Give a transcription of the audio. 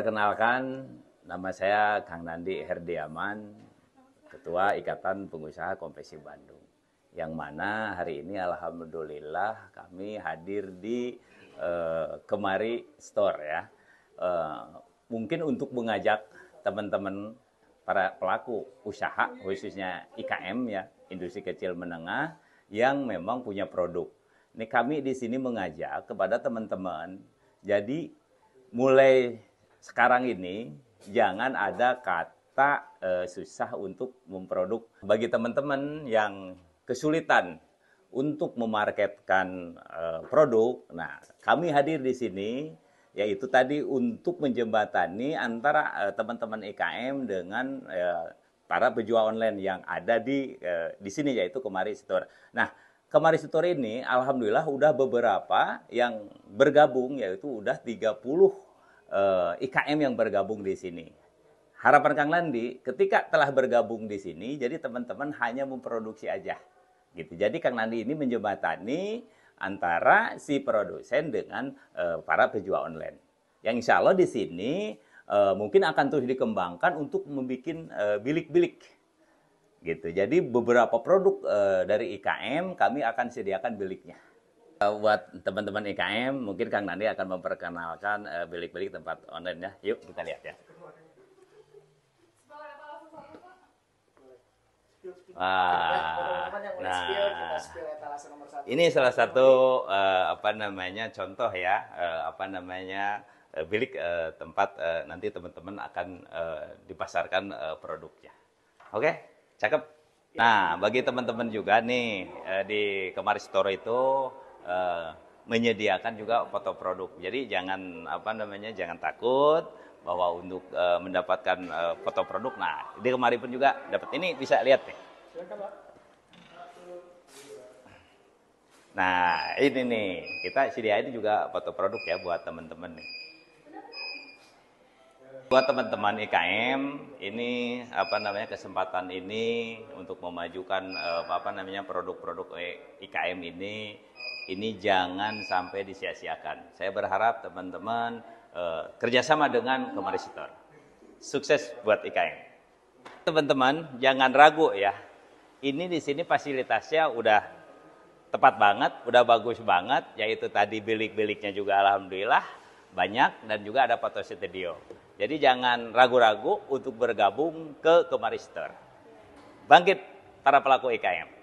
Perkenalkan, nama saya Kang Nandi Herdiaman, Ketua Ikatan Pengusaha Konveksi Bandung. Yang mana hari ini alhamdulillah kami hadir di uh, Kemari Store ya. Uh, mungkin untuk mengajak teman-teman para pelaku usaha khususnya IKM ya, industri kecil menengah yang memang punya produk. Ini kami di sini mengajak kepada teman-teman jadi mulai sekarang ini jangan ada kata uh, susah untuk memproduk. Bagi teman-teman yang kesulitan untuk memarketkan uh, produk, nah kami hadir di sini yaitu tadi untuk menjembatani antara eh, teman-teman IKM e dengan para penjual online yang ada di di sini yaitu Kemari Store. Nah, Kemari Store ini alhamdulillah udah beberapa yang bergabung yaitu udah 30 uh, eh, IKM yang bergabung di sini. Harapan Kang Landi, ketika telah bergabung di sini, jadi teman-teman hanya memproduksi aja. Gitu. Jadi Kang Landi ini menjembatani antara si produsen dengan uh, para penjual online. Yang insya Allah di sini uh, mungkin akan terus dikembangkan untuk membuat uh, bilik-bilik. Gitu. Jadi beberapa produk dari IKM kami akan sediakan biliknya Eh, buat teman-teman IKM, mungkin Kang Nani akan memperkenalkan eh, bilik-bilik tempat online ya. Yuk kita lihat ya. Wah, nah, ini salah satu uh, apa namanya contoh ya, uh, apa namanya uh, bilik uh, tempat uh, nanti teman-teman akan uh, dipasarkan uh, produknya. Oke, okay? cakep. Nah, bagi teman-teman juga nih uh, di Kemari Store itu uh, menyediakan juga foto produk. Jadi jangan apa namanya jangan takut bahwa untuk uh, mendapatkan uh, foto produk. Nah, di kemarin pun juga dapat ini bisa lihat nih. Nah, ini nih kita sediain juga foto produk ya buat teman-teman nih. Buat teman-teman IKM, ini apa namanya kesempatan ini untuk memajukan apa namanya produk-produk IKM ini ini jangan sampai disia-siakan. Saya berharap teman-teman uh, kerjasama dengan Kemarisitor. Sukses buat IKM. Teman-teman jangan ragu ya. Ini di sini fasilitasnya udah tepat banget, udah bagus banget. Yaitu tadi bilik-biliknya juga alhamdulillah banyak dan juga ada foto studio. Jadi jangan ragu-ragu untuk bergabung ke Kemarisitor. Bangkit para pelaku IKM.